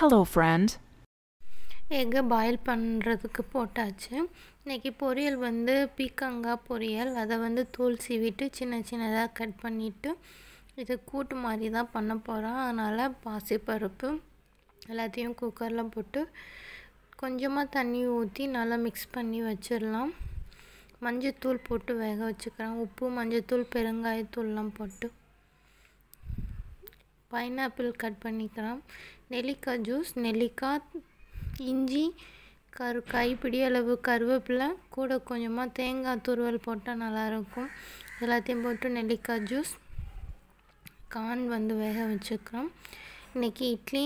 hello friend egg boil பண்ணுறதுக்கு போட்டாச்சு இன்றைக்கி பொரியல் வந்து பீக்கங்காய் பொரியல் அதை வந்து தூள் சீவிட்டு சின்ன சின்னதாக கட் பண்ணிவிட்டு இது கூட்டு மாதிரி தான் பண்ண போகிறோம் அதனால் பாசிப்பருப்பு எல்லாத்தையும் குக்கரில் போட்டு கொஞ்சமாக தண்ணி ஊற்றி நல்லா மிக்ஸ் பண்ணி வச்சிடலாம் மஞ்சத்தூள் போட்டு வேக வச்சுக்கிறேன் உப்பு மஞ்சத்தூள் பெருங்காயத்தூள்லாம் போட்டு பைனாப்பிள் கட் பண்ணிக்கலாம் நெல்லிக்காய் ஜூஸ் நெல்லிக்காய் இஞ்சி கரு கைப்பிடி அளவு கருவேப்பிலை கூட கொஞ்சமாக தேங்காய் துருவல் போட்டால் நல்லாயிருக்கும் எல்லாத்தையும் போட்டு நெல்லிக்காய் ஜூஸ் கான் வந்து வேக வச்சுக்கிறோம் இன்றைக்கி இட்லி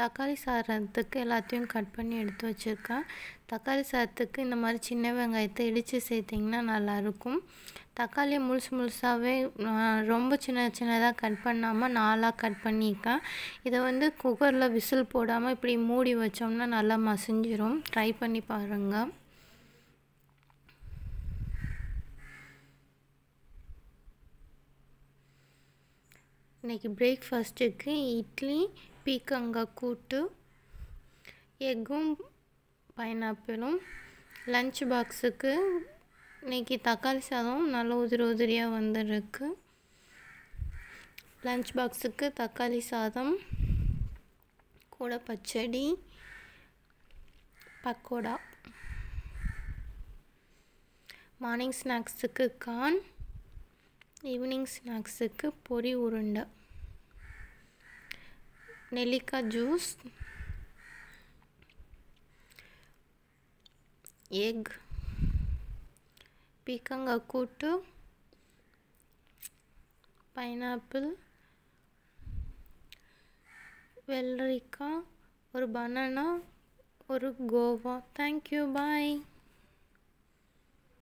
தக்காளி சாதத்துக்கு எல்லாத்தையும் கட் பண்ணி எடுத்து வச்சுருக்கேன் தக்காளி சாதத்துக்கு இந்த மாதிரி சின்ன வெங்காயத்தை இடித்து சேர்த்திங்கன்னா நல்லாயிருக்கும் தக்காளியை முழுசு முழுசாகவே ரொம்ப சின்ன சின்னதாக கட் பண்ணாமல் நாலாக கட் பண்ணியிருக்கேன் இதை வந்து குக்கரில் விசில் போடாமல் இப்படி மூடி வச்சோம்னா நல்லா மசிஞ்சிரும் ட்ரை பண்ணி பாருங்கள் இன்றைக்கி பிரேக்ஃபாஸ்ட்டுக்கு இட்லி பீக்கங்காய் கூட்டு எக்கும் பைனாப்பிளும் லஞ்ச் பாக்ஸுக்கு இன்றைக்கி தக்காளி சாதம் நல்ல உதிரி உதிரியாக வந்துருக்கு லஞ்ச் பாக்ஸுக்கு தக்காளி சாதம் கூட பச்சடி பக்கோடா மார்னிங் ஸ்நாக்ஸுக்கு கான் ஈவினிங் ஸ்நாக்ஸுக்கு பொரி உருண்டை நெல்லிக்காய் ஜூஸ் எக் பீக்கங்காய் கூட்டு பைனாப்பிள் வெள்ளரிக்காய் ஒரு பனானா ஒரு கோவா தேங்க்யூ பாய்